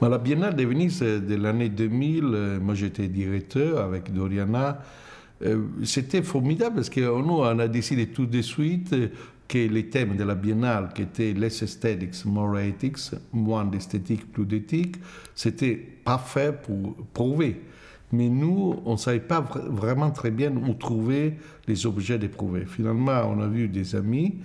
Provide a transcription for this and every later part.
Mais la Biennale de Venise de l'année 2000, euh, moi j'étais directeur avec Doriana, euh, c'était formidable parce que oh, nous, on a décidé tout de suite euh, que les thèmes de la biennale, qui étaient less aesthetics, more ethics, moins d'esthétique, plus d'éthique, c'était parfait pour prouver. Mais nous, on ne savait pas vraiment très bien où trouver les objets de prouver. Finalement, on a vu des amis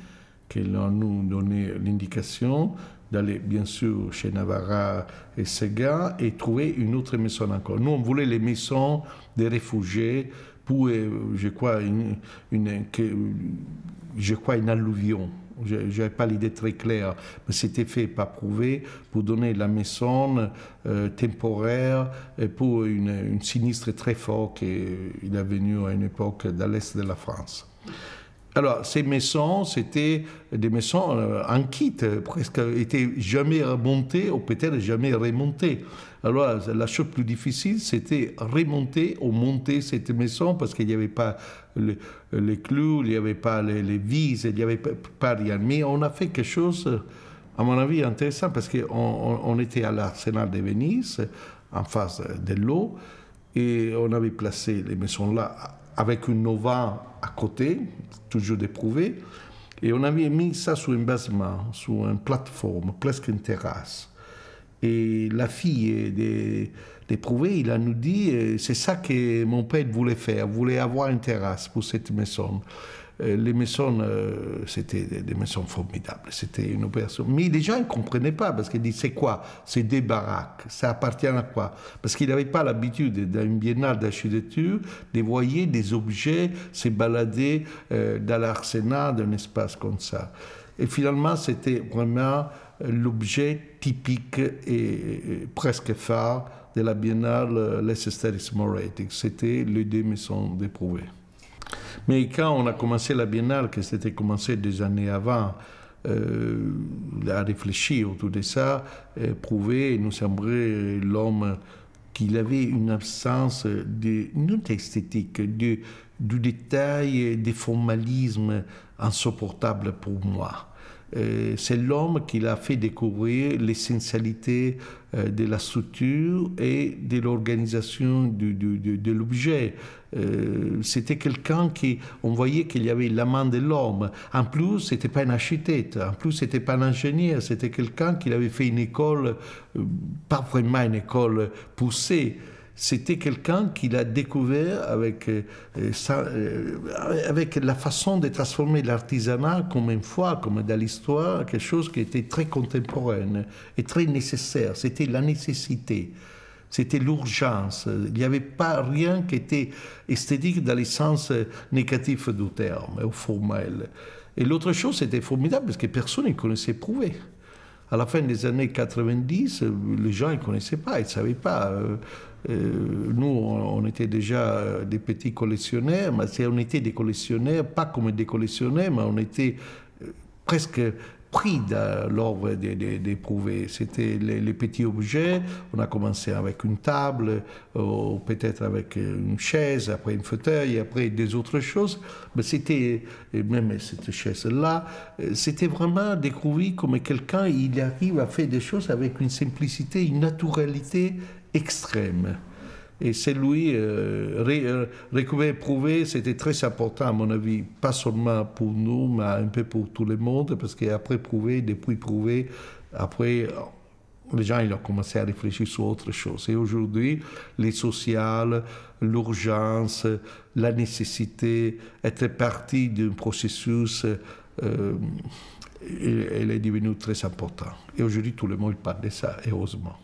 qui ont nous donné l'indication d'aller bien sûr chez Navarra et Sega et trouver une autre maison encore. Nous, on voulait les maisons des réfugiés pour, euh, je crois, une, je une alluvion. Je n'avais pas l'idée très claire, mais c'était fait, pas prouvé, pour donner la maison euh, temporaire pour une, sinistre très fort qui est venu à une époque dans l'est de la France. Alors, ces maisons, c'était des maisons euh, en kit, presque, étaient jamais remontées ou peut-être jamais remontées. Alors, la chose plus difficile, c'était remonter ou monter cette maison parce qu'il n'y avait pas les, clous, il n'y avait pas les, vis, il n'y avait pas rien. Mais on a fait quelque chose, à mon avis, intéressant parce qu'on on était à l'arsenal de Venise, en face de l'eau, et on avait placé les maisons là avec une Nova à côté, toujours d'éprouvé, Et on avait mis ça sur un basement, sur une plateforme, presque une terrasse. Et la fille d'éprouvé, il a nous dit, euh, c'est ça que mon père voulait faire, voulait avoir une terrasse pour cette maison. Euh, les maisons, euh, c'était des maisons formidables, c'était une opération. Mais les gens ne comprenaient pas parce qu'ils disaient c'est quoi C'est des baraques, ça appartient à quoi Parce qu'ils n'avaient pas l'habitude dans une biennale d'architecture de voir des objets se balader euh, dans l'arsenal d'un espace comme ça. Et finalement, c'était vraiment l'objet typique et presque phare de la biennale Les Aesthetics Moratics. C'était les deux maisons déprouvées ». Mais quand on a commencé la biennale, que c'était commencé des années avant, euh, à réfléchir autour de ça, euh, prouver, nous semblait l'homme qu'il avait une absence de, non esthétique, de, du détail, des formalismes insupportables pour moi. Euh, c'est l'homme qui l'a fait découvrir l'essentialité euh, de la structure et de l'organisation de, l'objet. Euh, c'était quelqu'un qui, on voyait qu'il y avait la main de l'homme. En plus, c'était pas un architecte, en plus, c'était pas un ingénieur, c'était quelqu'un qui avait fait une école, pas vraiment une école poussée c'était quelqu'un qui l'a découvert euh, euh, euh, avec, la façon de transformer l'artisanat comme une fois, comme dans l'histoire, quelque chose qui était très contemporaine et très nécessaire. C'était la nécessité. C'était l'urgence. Il n'y avait pas rien qui était esthétique dans les sens négatifs du terme, au formel. Et l'autre chose, c'était formidable parce que personne ne connaissait prouver à la fin des années 90, euh, les gens ne connaissaient pas, ils ne savaient pas. Euh, euh, nous, on était déjà des petits collectionneurs, mais on était des collectionneurs, pas comme des collectionneurs, mais on était presque pris de l'œuvre d'éprouver. C'était les, petits objets. On a commencé avec une table, ou euh, peut-être avec une chaise, après une fauteuil, après des autres choses. Mais c'était, même cette chaise-là, c'était vraiment découvrir comme quelqu'un, il arrive à faire des choses avec une simplicité, une naturalité extrême. Et c'est lui, euh, euh prouver, c'était très important à mon avis, pas seulement pour nous, mais un peu pour tout le monde, parce qu'après prouver, depuis prouvé, après les gens ils ont commencé à réfléchir sur autre chose. Et aujourd'hui, les sociales, l'urgence, la nécessité, être partie d'un processus, euh, elle est devenue très importante. Et aujourd'hui, tout le monde parle de ça, heureusement.